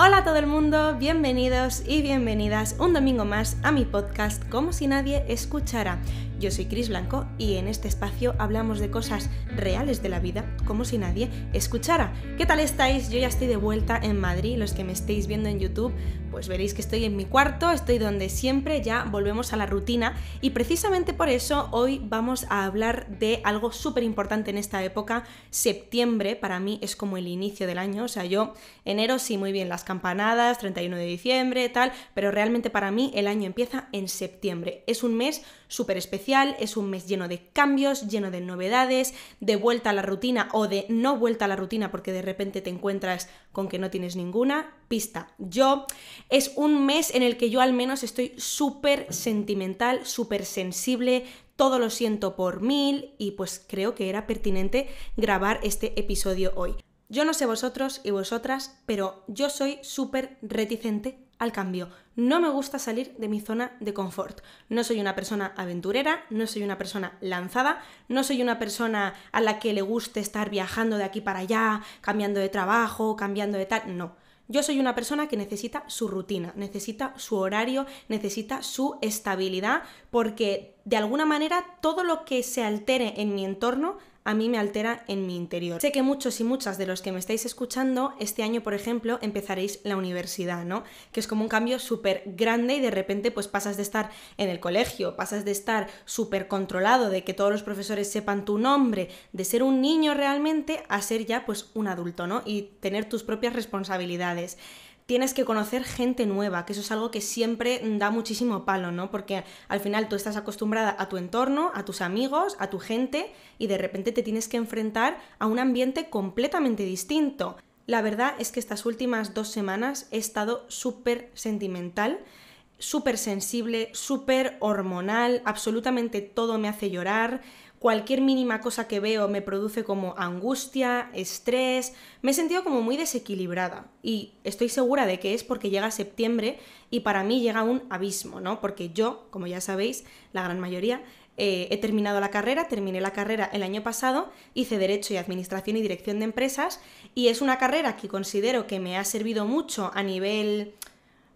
Hola a todo el mundo, bienvenidos y bienvenidas un domingo más a mi podcast Como si nadie escuchara. Yo soy Cris Blanco y en este espacio hablamos de cosas reales de la vida como si nadie escuchara. ¿Qué tal estáis? Yo ya estoy de vuelta en Madrid. Los que me estéis viendo en YouTube, pues veréis que estoy en mi cuarto, estoy donde siempre, ya volvemos a la rutina y precisamente por eso hoy vamos a hablar de algo súper importante en esta época. Septiembre para mí es como el inicio del año, o sea, yo enero sí muy bien las campanadas, 31 de diciembre, tal, pero realmente para mí el año empieza en septiembre. Es un mes súper especial es un mes lleno de cambios, lleno de novedades, de vuelta a la rutina o de no vuelta a la rutina porque de repente te encuentras con que no tienes ninguna pista. Yo es un mes en el que yo al menos estoy súper sentimental, súper sensible, todo lo siento por mil y pues creo que era pertinente grabar este episodio hoy. Yo no sé vosotros y vosotras, pero yo soy súper reticente al cambio. No me gusta salir de mi zona de confort. No soy una persona aventurera, no soy una persona lanzada, no soy una persona a la que le guste estar viajando de aquí para allá, cambiando de trabajo, cambiando de tal. No. Yo soy una persona que necesita su rutina, necesita su horario, necesita su estabilidad, porque de alguna manera todo lo que se altere en mi entorno a mí me altera en mi interior. Sé que muchos y muchas de los que me estáis escuchando, este año, por ejemplo, empezaréis la universidad, ¿no? Que es como un cambio súper grande y de repente pues pasas de estar en el colegio, pasas de estar súper controlado, de que todos los profesores sepan tu nombre, de ser un niño realmente a ser ya pues un adulto, ¿no? Y tener tus propias responsabilidades tienes que conocer gente nueva, que eso es algo que siempre da muchísimo palo, ¿no? Porque al final tú estás acostumbrada a tu entorno, a tus amigos, a tu gente y de repente te tienes que enfrentar a un ambiente completamente distinto. La verdad es que estas últimas dos semanas he estado súper sentimental, súper sensible, súper hormonal, absolutamente todo me hace llorar, cualquier mínima cosa que veo me produce como angustia, estrés, me he sentido como muy desequilibrada y estoy segura de que es porque llega septiembre y para mí llega un abismo, ¿no? Porque yo, como ya sabéis, la gran mayoría, eh, he terminado la carrera, terminé la carrera el año pasado, hice Derecho y Administración y Dirección de Empresas y es una carrera que considero que me ha servido mucho a nivel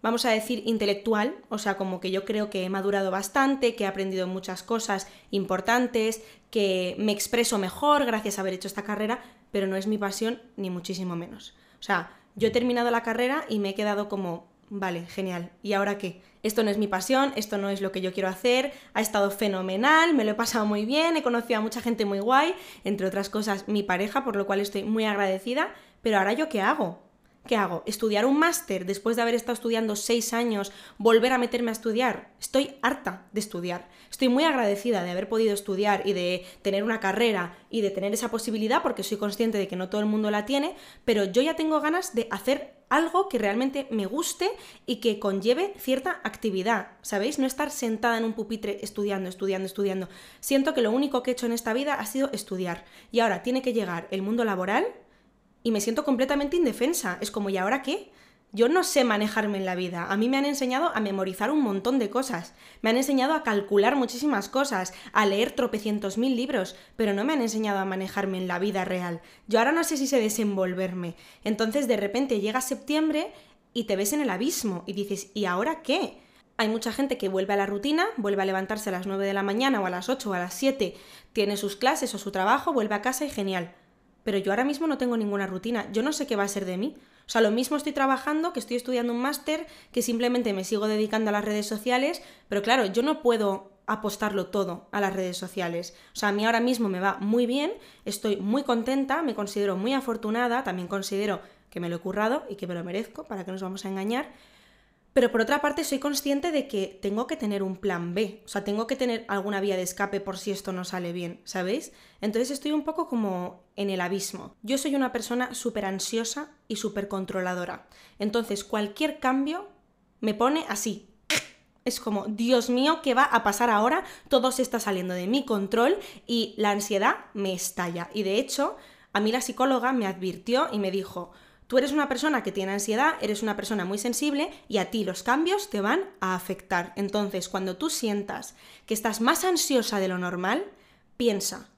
vamos a decir, intelectual, o sea, como que yo creo que he madurado bastante, que he aprendido muchas cosas importantes, que me expreso mejor gracias a haber hecho esta carrera, pero no es mi pasión ni muchísimo menos. O sea, yo he terminado la carrera y me he quedado como, vale, genial, ¿y ahora qué? Esto no es mi pasión, esto no es lo que yo quiero hacer, ha estado fenomenal, me lo he pasado muy bien, he conocido a mucha gente muy guay, entre otras cosas mi pareja, por lo cual estoy muy agradecida, pero ahora yo qué hago? ¿qué hago? ¿Estudiar un máster después de haber estado estudiando seis años, volver a meterme a estudiar? Estoy harta de estudiar. Estoy muy agradecida de haber podido estudiar y de tener una carrera y de tener esa posibilidad porque soy consciente de que no todo el mundo la tiene, pero yo ya tengo ganas de hacer algo que realmente me guste y que conlleve cierta actividad, ¿sabéis? No estar sentada en un pupitre estudiando, estudiando, estudiando. Siento que lo único que he hecho en esta vida ha sido estudiar y ahora tiene que llegar el mundo laboral y me siento completamente indefensa. Es como, ¿y ahora qué? Yo no sé manejarme en la vida. A mí me han enseñado a memorizar un montón de cosas. Me han enseñado a calcular muchísimas cosas, a leer tropecientos mil libros, pero no me han enseñado a manejarme en la vida real. Yo ahora no sé si sé desenvolverme. Entonces de repente llega septiembre y te ves en el abismo y dices, ¿y ahora qué? Hay mucha gente que vuelve a la rutina, vuelve a levantarse a las 9 de la mañana o a las 8 o a las 7, tiene sus clases o su trabajo, vuelve a casa y genial pero yo ahora mismo no tengo ninguna rutina, yo no sé qué va a ser de mí. O sea, lo mismo estoy trabajando, que estoy estudiando un máster, que simplemente me sigo dedicando a las redes sociales, pero claro, yo no puedo apostarlo todo a las redes sociales. O sea, a mí ahora mismo me va muy bien, estoy muy contenta, me considero muy afortunada, también considero que me lo he currado y que me lo merezco, para que nos vamos a engañar, pero por otra parte soy consciente de que tengo que tener un plan B, o sea, tengo que tener alguna vía de escape por si esto no sale bien, ¿sabéis? Entonces estoy un poco como en el abismo. Yo soy una persona súper ansiosa y súper controladora. Entonces cualquier cambio me pone así. Es como, Dios mío, ¿qué va a pasar ahora? Todo se está saliendo de mi control y la ansiedad me estalla. Y de hecho, a mí la psicóloga me advirtió y me dijo, Tú eres una persona que tiene ansiedad, eres una persona muy sensible y a ti los cambios te van a afectar. Entonces, cuando tú sientas que estás más ansiosa de lo normal, piensa,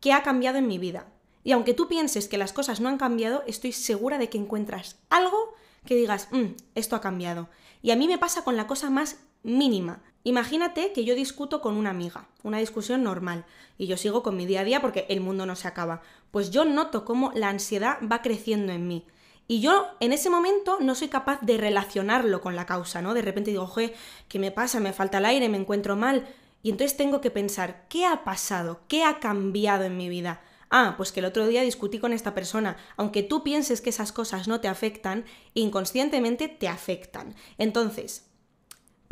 ¿qué ha cambiado en mi vida? Y aunque tú pienses que las cosas no han cambiado, estoy segura de que encuentras algo que digas, mm, esto ha cambiado. Y a mí me pasa con la cosa más mínima. Imagínate que yo discuto con una amiga, una discusión normal, y yo sigo con mi día a día porque el mundo no se acaba. Pues yo noto cómo la ansiedad va creciendo en mí. Y yo en ese momento no soy capaz de relacionarlo con la causa, ¿no? De repente digo, oye, ¿qué me pasa? Me falta el aire, me encuentro mal. Y entonces tengo que pensar, ¿qué ha pasado? ¿Qué ha cambiado en mi vida? Ah, pues que el otro día discutí con esta persona. Aunque tú pienses que esas cosas no te afectan, inconscientemente te afectan. Entonces,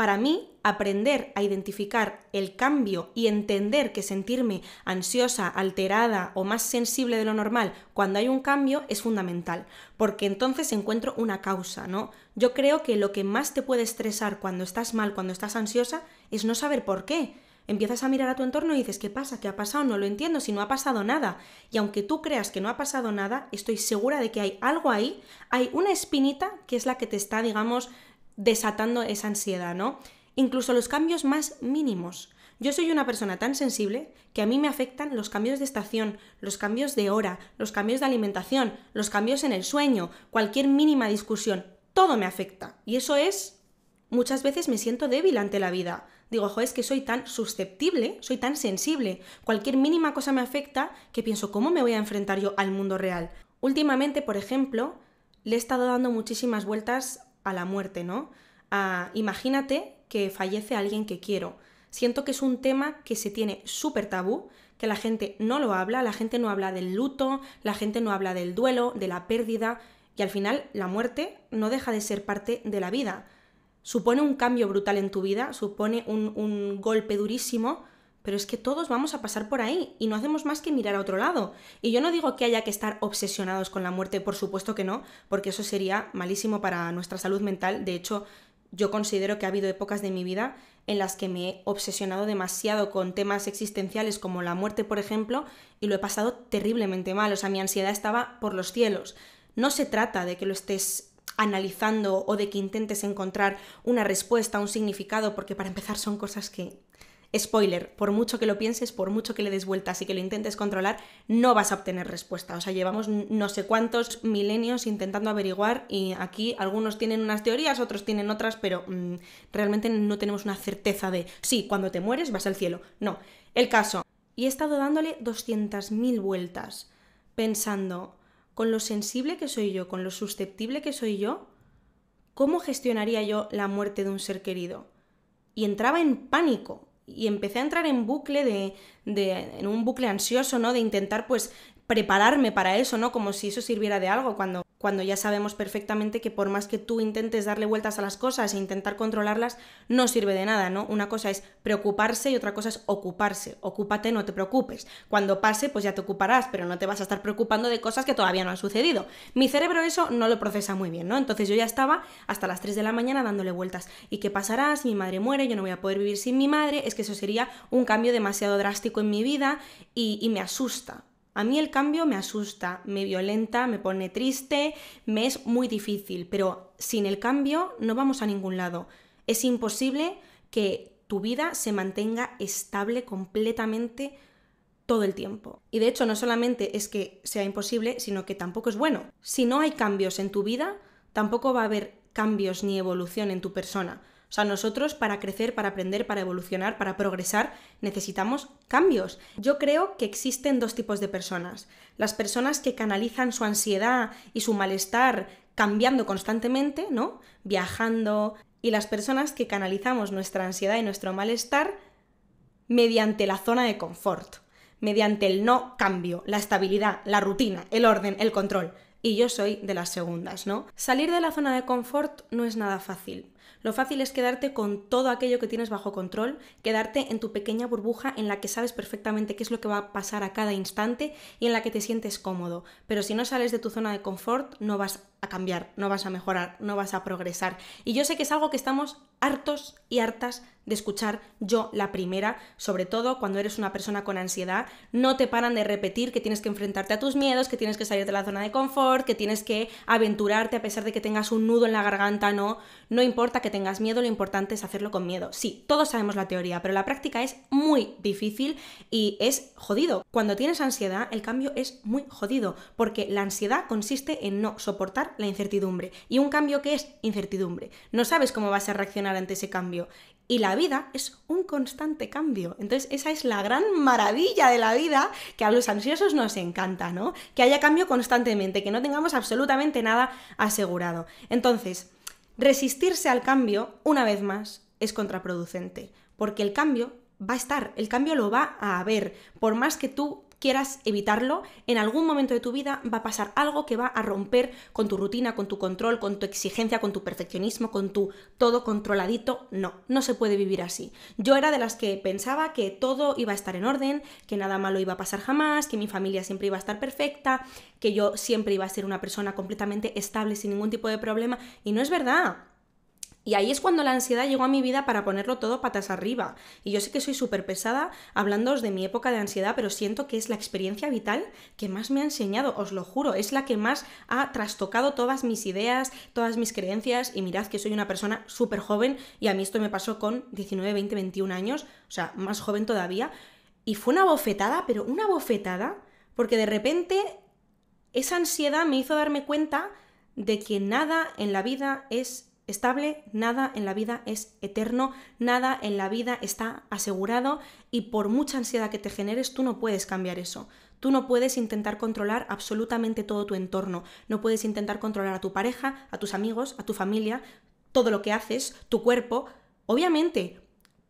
para mí, aprender a identificar el cambio y entender que sentirme ansiosa, alterada o más sensible de lo normal cuando hay un cambio es fundamental, porque entonces encuentro una causa, ¿no? Yo creo que lo que más te puede estresar cuando estás mal, cuando estás ansiosa, es no saber por qué. Empiezas a mirar a tu entorno y dices, ¿qué pasa? ¿Qué ha pasado? No lo entiendo, si no ha pasado nada. Y aunque tú creas que no ha pasado nada, estoy segura de que hay algo ahí, hay una espinita que es la que te está, digamos, desatando esa ansiedad, ¿no? Incluso los cambios más mínimos. Yo soy una persona tan sensible que a mí me afectan los cambios de estación, los cambios de hora, los cambios de alimentación, los cambios en el sueño, cualquier mínima discusión, todo me afecta. Y eso es... Muchas veces me siento débil ante la vida. Digo, joder, es que soy tan susceptible, soy tan sensible. Cualquier mínima cosa me afecta que pienso, ¿cómo me voy a enfrentar yo al mundo real? Últimamente, por ejemplo, le he estado dando muchísimas vueltas a la muerte, ¿no? imagínate que fallece alguien que quiero. Siento que es un tema que se tiene súper tabú, que la gente no lo habla, la gente no habla del luto, la gente no habla del duelo, de la pérdida, y al final la muerte no deja de ser parte de la vida. Supone un cambio brutal en tu vida, supone un golpe durísimo, pero es que todos vamos a pasar por ahí y no hacemos más que mirar a otro lado. Y yo no digo que haya que estar obsesionados con la muerte, por supuesto que no, porque eso sería malísimo para nuestra salud mental. De hecho, yo considero que ha habido épocas de mi vida en las que me he obsesionado demasiado con temas existenciales como la muerte, por ejemplo, y lo he pasado terriblemente mal. O sea, mi ansiedad estaba por los cielos. No se trata de que lo estés analizando o de que intentes encontrar una respuesta, un significado, porque para empezar son cosas que Spoiler, por mucho que lo pienses, por mucho que le des vueltas y que lo intentes controlar, no vas a obtener respuesta. O sea, llevamos no sé cuántos milenios intentando averiguar y aquí algunos tienen unas teorías, otros tienen otras, pero mm, realmente no tenemos una certeza de, sí, cuando te mueres vas al cielo. No, el caso. Y he estado dándole 200.000 vueltas, pensando, con lo sensible que soy yo, con lo susceptible que soy yo, ¿cómo gestionaría yo la muerte de un ser querido? Y entraba en pánico, y empecé a entrar en bucle de, de, en un bucle ansioso, ¿no? De intentar pues prepararme para eso, ¿no? Como si eso sirviera de algo, cuando cuando ya sabemos perfectamente que por más que tú intentes darle vueltas a las cosas e intentar controlarlas, no sirve de nada, ¿no? Una cosa es preocuparse y otra cosa es ocuparse. Ocúpate, no te preocupes. Cuando pase, pues ya te ocuparás, pero no te vas a estar preocupando de cosas que todavía no han sucedido. Mi cerebro eso no lo procesa muy bien, ¿no? Entonces yo ya estaba hasta las 3 de la mañana dándole vueltas. ¿Y qué pasará si mi madre muere? Yo no voy a poder vivir sin mi madre. Es que eso sería un cambio demasiado drástico en mi vida y, y me asusta a mí el cambio me asusta, me violenta, me pone triste, me es muy difícil, pero sin el cambio no vamos a ningún lado. Es imposible que tu vida se mantenga estable completamente todo el tiempo. Y de hecho no solamente es que sea imposible, sino que tampoco es bueno. Si no hay cambios en tu vida, tampoco va a haber cambios ni evolución en tu persona. O sea, nosotros para crecer, para aprender, para evolucionar, para progresar, necesitamos cambios. Yo creo que existen dos tipos de personas. Las personas que canalizan su ansiedad y su malestar cambiando constantemente, ¿no? Viajando. Y las personas que canalizamos nuestra ansiedad y nuestro malestar mediante la zona de confort, mediante el no cambio, la estabilidad, la rutina, el orden, el control. Y yo soy de las segundas, ¿no? Salir de la zona de confort no es nada fácil. Lo fácil es quedarte con todo aquello que tienes bajo control, quedarte en tu pequeña burbuja en la que sabes perfectamente qué es lo que va a pasar a cada instante y en la que te sientes cómodo. Pero si no sales de tu zona de confort, no vas a cambiar, no vas a mejorar, no vas a progresar. Y yo sé que es algo que estamos hartos y hartas de escuchar yo la primera, sobre todo cuando eres una persona con ansiedad, no te paran de repetir que tienes que enfrentarte a tus miedos, que tienes que salir de la zona de confort, que tienes que aventurarte a pesar de que tengas un nudo en la garganta, no, no importa que tengas miedo, lo importante es hacerlo con miedo. Sí, todos sabemos la teoría, pero la práctica es muy difícil y es jodido. Cuando tienes ansiedad, el cambio es muy jodido, porque la ansiedad consiste en no soportar la incertidumbre. Y un cambio que es incertidumbre. No sabes cómo vas a reaccionar ante ese cambio. Y la vida es un constante cambio. Entonces, esa es la gran maravilla de la vida que a los ansiosos nos encanta, ¿no? Que haya cambio constantemente, que no tengamos absolutamente nada asegurado. Entonces, Resistirse al cambio, una vez más, es contraproducente, porque el cambio va a estar, el cambio lo va a haber, por más que tú quieras evitarlo, en algún momento de tu vida va a pasar algo que va a romper con tu rutina, con tu control, con tu exigencia, con tu perfeccionismo, con tu todo controladito. No, no se puede vivir así. Yo era de las que pensaba que todo iba a estar en orden, que nada malo iba a pasar jamás, que mi familia siempre iba a estar perfecta, que yo siempre iba a ser una persona completamente estable sin ningún tipo de problema. Y no es verdad. Y ahí es cuando la ansiedad llegó a mi vida para ponerlo todo patas arriba. Y yo sé que soy súper pesada hablándoos de mi época de ansiedad, pero siento que es la experiencia vital que más me ha enseñado, os lo juro. Es la que más ha trastocado todas mis ideas, todas mis creencias. Y mirad que soy una persona súper joven y a mí esto me pasó con 19, 20, 21 años, o sea, más joven todavía. Y fue una bofetada, pero una bofetada, porque de repente esa ansiedad me hizo darme cuenta de que nada en la vida es estable, nada en la vida es eterno, nada en la vida está asegurado y por mucha ansiedad que te generes, tú no puedes cambiar eso. Tú no puedes intentar controlar absolutamente todo tu entorno, no puedes intentar controlar a tu pareja, a tus amigos, a tu familia, todo lo que haces, tu cuerpo. Obviamente,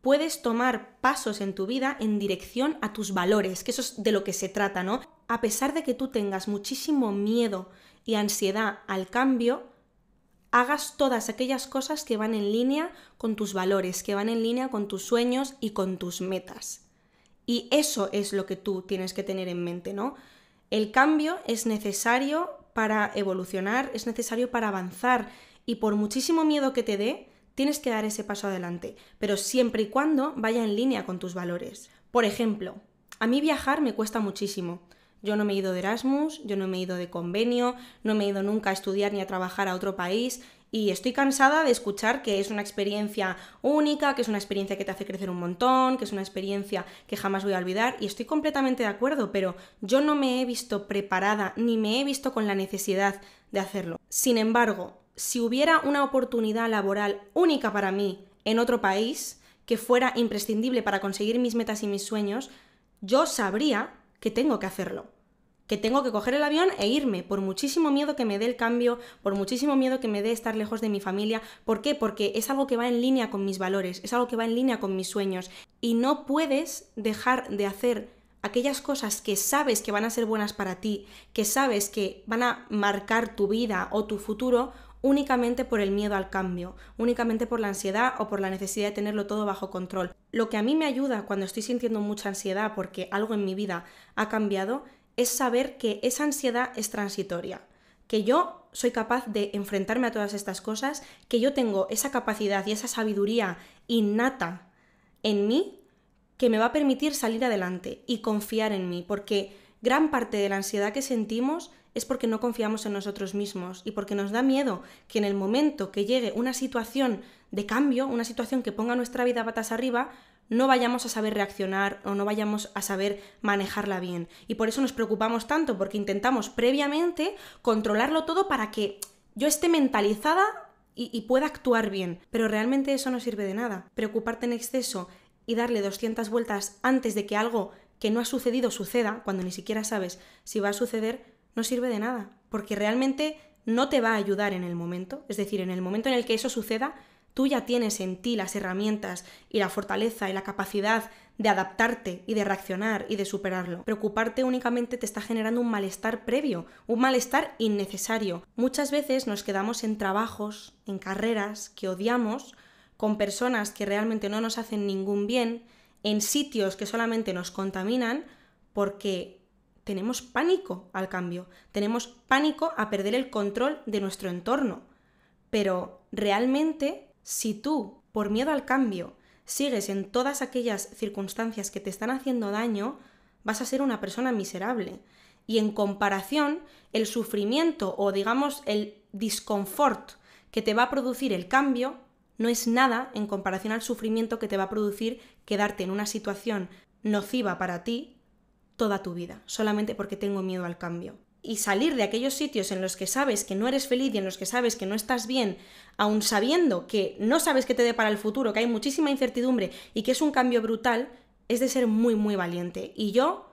puedes tomar pasos en tu vida en dirección a tus valores, que eso es de lo que se trata, ¿no? A pesar de que tú tengas muchísimo miedo y ansiedad al cambio, hagas todas aquellas cosas que van en línea con tus valores, que van en línea con tus sueños y con tus metas. Y eso es lo que tú tienes que tener en mente, ¿no? El cambio es necesario para evolucionar, es necesario para avanzar y por muchísimo miedo que te dé, tienes que dar ese paso adelante, pero siempre y cuando vaya en línea con tus valores. Por ejemplo, a mí viajar me cuesta muchísimo. Yo no me he ido de Erasmus, yo no me he ido de convenio, no me he ido nunca a estudiar ni a trabajar a otro país y estoy cansada de escuchar que es una experiencia única, que es una experiencia que te hace crecer un montón, que es una experiencia que jamás voy a olvidar y estoy completamente de acuerdo, pero yo no me he visto preparada ni me he visto con la necesidad de hacerlo. Sin embargo, si hubiera una oportunidad laboral única para mí en otro país, que fuera imprescindible para conseguir mis metas y mis sueños, yo sabría que tengo que hacerlo, que tengo que coger el avión e irme, por muchísimo miedo que me dé el cambio, por muchísimo miedo que me dé estar lejos de mi familia. ¿Por qué? Porque es algo que va en línea con mis valores, es algo que va en línea con mis sueños y no puedes dejar de hacer aquellas cosas que sabes que van a ser buenas para ti, que sabes que van a marcar tu vida o tu futuro únicamente por el miedo al cambio, únicamente por la ansiedad o por la necesidad de tenerlo todo bajo control. Lo que a mí me ayuda cuando estoy sintiendo mucha ansiedad porque algo en mi vida ha cambiado es saber que esa ansiedad es transitoria, que yo soy capaz de enfrentarme a todas estas cosas, que yo tengo esa capacidad y esa sabiduría innata en mí que me va a permitir salir adelante y confiar en mí, porque gran parte de la ansiedad que sentimos es porque no confiamos en nosotros mismos y porque nos da miedo que en el momento que llegue una situación de cambio, una situación que ponga nuestra vida patas arriba, no vayamos a saber reaccionar o no vayamos a saber manejarla bien. Y por eso nos preocupamos tanto, porque intentamos previamente controlarlo todo para que yo esté mentalizada y, y pueda actuar bien. Pero realmente eso no sirve de nada. Preocuparte en exceso y darle 200 vueltas antes de que algo que no ha sucedido suceda, cuando ni siquiera sabes si va a suceder, no sirve de nada, porque realmente no te va a ayudar en el momento. Es decir, en el momento en el que eso suceda, tú ya tienes en ti las herramientas y la fortaleza y la capacidad de adaptarte y de reaccionar y de superarlo. Preocuparte únicamente te está generando un malestar previo, un malestar innecesario. Muchas veces nos quedamos en trabajos, en carreras que odiamos, con personas que realmente no nos hacen ningún bien, en sitios que solamente nos contaminan, porque tenemos pánico al cambio, tenemos pánico a perder el control de nuestro entorno. Pero realmente, si tú, por miedo al cambio, sigues en todas aquellas circunstancias que te están haciendo daño, vas a ser una persona miserable. Y en comparación, el sufrimiento o digamos el disconfort que te va a producir el cambio no es nada en comparación al sufrimiento que te va a producir quedarte en una situación nociva para ti toda tu vida, solamente porque tengo miedo al cambio. Y salir de aquellos sitios en los que sabes que no eres feliz y en los que sabes que no estás bien, aun sabiendo que no sabes qué te dé para el futuro, que hay muchísima incertidumbre y que es un cambio brutal, es de ser muy, muy valiente. Y yo,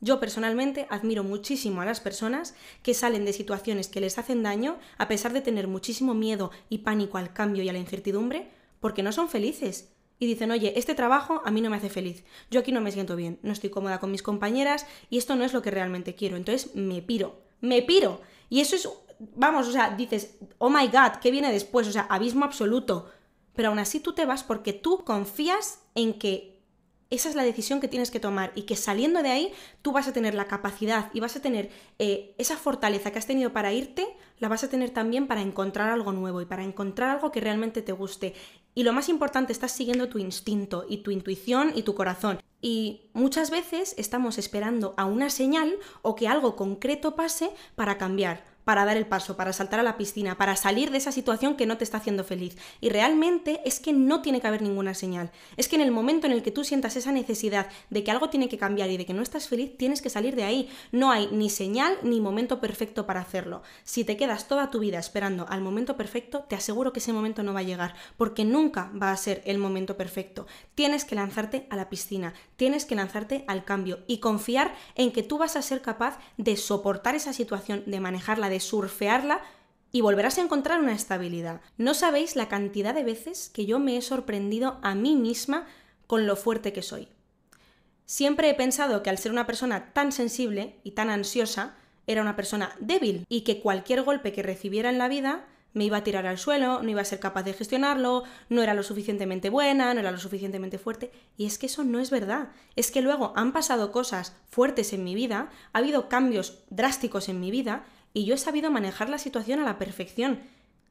yo personalmente admiro muchísimo a las personas que salen de situaciones que les hacen daño, a pesar de tener muchísimo miedo y pánico al cambio y a la incertidumbre, porque no son felices, y dicen, oye, este trabajo a mí no me hace feliz, yo aquí no me siento bien, no estoy cómoda con mis compañeras y esto no es lo que realmente quiero, entonces me piro, me piro. Y eso es, vamos, o sea, dices, oh my god, ¿qué viene después? O sea, abismo absoluto. Pero aún así tú te vas porque tú confías en que esa es la decisión que tienes que tomar y que saliendo de ahí tú vas a tener la capacidad y vas a tener eh, esa fortaleza que has tenido para irte, la vas a tener también para encontrar algo nuevo y para encontrar algo que realmente te guste. Y lo más importante, estás siguiendo tu instinto y tu intuición y tu corazón. Y muchas veces estamos esperando a una señal o que algo concreto pase para cambiar para dar el paso, para saltar a la piscina, para salir de esa situación que no te está haciendo feliz. Y realmente es que no tiene que haber ninguna señal. Es que en el momento en el que tú sientas esa necesidad de que algo tiene que cambiar y de que no estás feliz, tienes que salir de ahí. No hay ni señal ni momento perfecto para hacerlo. Si te quedas toda tu vida esperando al momento perfecto, te aseguro que ese momento no va a llegar, porque nunca va a ser el momento perfecto. Tienes que lanzarte a la piscina, tienes que lanzarte al cambio y confiar en que tú vas a ser capaz de soportar esa situación, de manejarla, de surfearla y volverás a encontrar una estabilidad. No sabéis la cantidad de veces que yo me he sorprendido a mí misma con lo fuerte que soy. Siempre he pensado que al ser una persona tan sensible y tan ansiosa, era una persona débil y que cualquier golpe que recibiera en la vida me iba a tirar al suelo, no iba a ser capaz de gestionarlo, no era lo suficientemente buena, no era lo suficientemente fuerte. Y es que eso no es verdad. Es que luego han pasado cosas fuertes en mi vida, ha habido cambios drásticos en mi vida y yo he sabido manejar la situación a la perfección.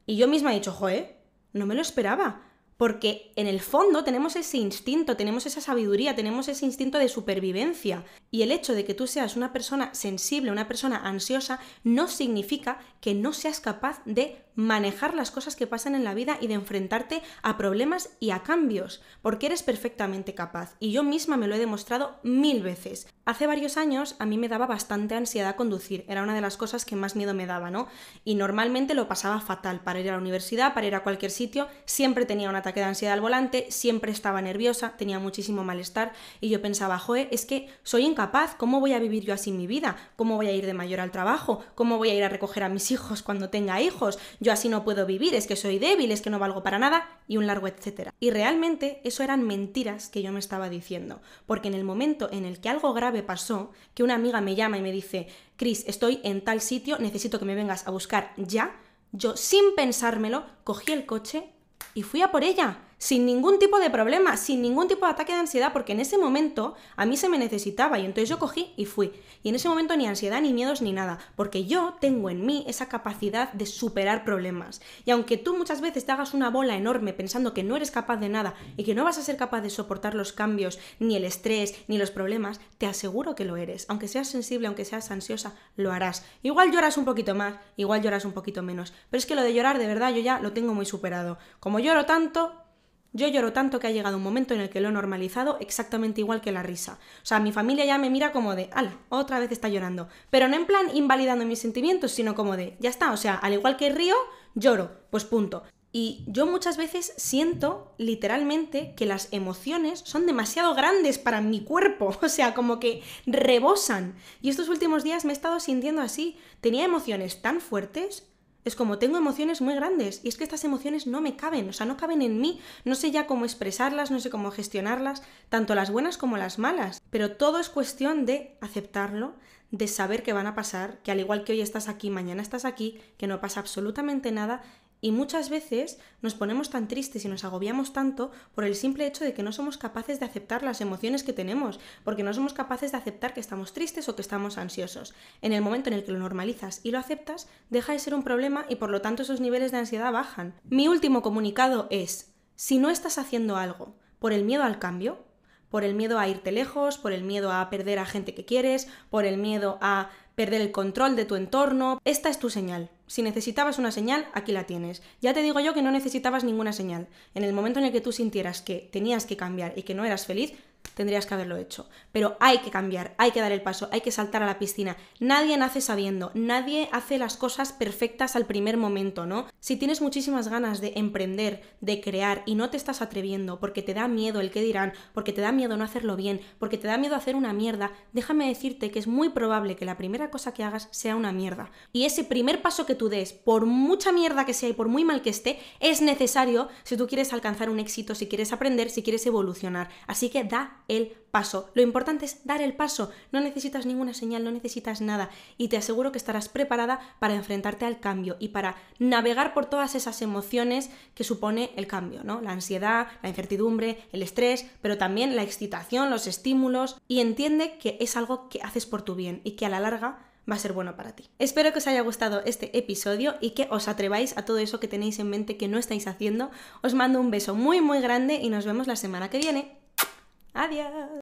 Y yo misma he dicho, joe, no me lo esperaba. Porque en el fondo tenemos ese instinto, tenemos esa sabiduría, tenemos ese instinto de supervivencia. Y el hecho de que tú seas una persona sensible, una persona ansiosa, no significa que no seas capaz de manejar las cosas que pasan en la vida y de enfrentarte a problemas y a cambios, porque eres perfectamente capaz. Y yo misma me lo he demostrado mil veces. Hace varios años a mí me daba bastante ansiedad conducir, era una de las cosas que más miedo me daba, ¿no? Y normalmente lo pasaba fatal para ir a la universidad, para ir a cualquier sitio, siempre tenía un ataque de ansiedad al volante, siempre estaba nerviosa, tenía muchísimo malestar y yo pensaba, joe, es que soy incapaz, ¿cómo voy a vivir yo así mi vida? ¿Cómo voy a ir de mayor al trabajo? ¿Cómo voy a ir a recoger a mis hijos cuando tenga hijos? yo así no puedo vivir, es que soy débil, es que no valgo para nada, y un largo etcétera. Y realmente eso eran mentiras que yo me estaba diciendo, porque en el momento en el que algo grave pasó, que una amiga me llama y me dice, Cris, estoy en tal sitio, necesito que me vengas a buscar ya, yo sin pensármelo, cogí el coche y fui a por ella sin ningún tipo de problema, sin ningún tipo de ataque de ansiedad, porque en ese momento a mí se me necesitaba y entonces yo cogí y fui. Y en ese momento ni ansiedad, ni miedos, ni nada, porque yo tengo en mí esa capacidad de superar problemas. Y aunque tú muchas veces te hagas una bola enorme pensando que no eres capaz de nada y que no vas a ser capaz de soportar los cambios, ni el estrés, ni los problemas, te aseguro que lo eres. Aunque seas sensible, aunque seas ansiosa, lo harás. Igual lloras un poquito más, igual lloras un poquito menos, pero es que lo de llorar de verdad yo ya lo tengo muy superado. Como lloro tanto, yo lloro tanto que ha llegado un momento en el que lo he normalizado exactamente igual que la risa. O sea, mi familia ya me mira como de, ala, otra vez está llorando. Pero no en plan invalidando mis sentimientos, sino como de, ya está, o sea, al igual que río, lloro, pues punto. Y yo muchas veces siento literalmente que las emociones son demasiado grandes para mi cuerpo, o sea, como que rebosan. Y estos últimos días me he estado sintiendo así. Tenía emociones tan fuertes es como tengo emociones muy grandes y es que estas emociones no me caben, o sea, no caben en mí, no sé ya cómo expresarlas, no sé cómo gestionarlas, tanto las buenas como las malas, pero todo es cuestión de aceptarlo, de saber que van a pasar, que al igual que hoy estás aquí, mañana estás aquí, que no pasa absolutamente nada y muchas veces nos ponemos tan tristes y nos agobiamos tanto por el simple hecho de que no somos capaces de aceptar las emociones que tenemos, porque no somos capaces de aceptar que estamos tristes o que estamos ansiosos. En el momento en el que lo normalizas y lo aceptas, deja de ser un problema y por lo tanto esos niveles de ansiedad bajan. Mi último comunicado es, si no estás haciendo algo por el miedo al cambio, por el miedo a irte lejos, por el miedo a perder a gente que quieres, por el miedo a perder el control de tu entorno. Esta es tu señal. Si necesitabas una señal, aquí la tienes. Ya te digo yo que no necesitabas ninguna señal. En el momento en el que tú sintieras que tenías que cambiar y que no eras feliz, tendrías que haberlo hecho. Pero hay que cambiar, hay que dar el paso, hay que saltar a la piscina. Nadie nace sabiendo, nadie hace las cosas perfectas al primer momento, ¿no? Si tienes muchísimas ganas de emprender, de crear y no te estás atreviendo porque te da miedo el que dirán, porque te da miedo no hacerlo bien, porque te da miedo hacer una mierda, déjame decirte que es muy probable que la primera cosa que hagas sea una mierda. Y ese primer paso que tú des, por mucha mierda que sea y por muy mal que esté, es necesario si tú quieres alcanzar un éxito, si quieres aprender, si quieres evolucionar. Así que da el paso. Lo importante es dar el paso. No necesitas ninguna señal, no necesitas nada. Y te aseguro que estarás preparada para enfrentarte al cambio y para navegar por todas esas emociones que supone el cambio, ¿no? La ansiedad, la incertidumbre, el estrés, pero también la excitación, los estímulos. Y entiende que es algo que haces por tu bien y que a la larga va a ser bueno para ti. Espero que os haya gustado este episodio y que os atreváis a todo eso que tenéis en mente que no estáis haciendo. Os mando un beso muy muy grande y nos vemos la semana que viene. Adiós.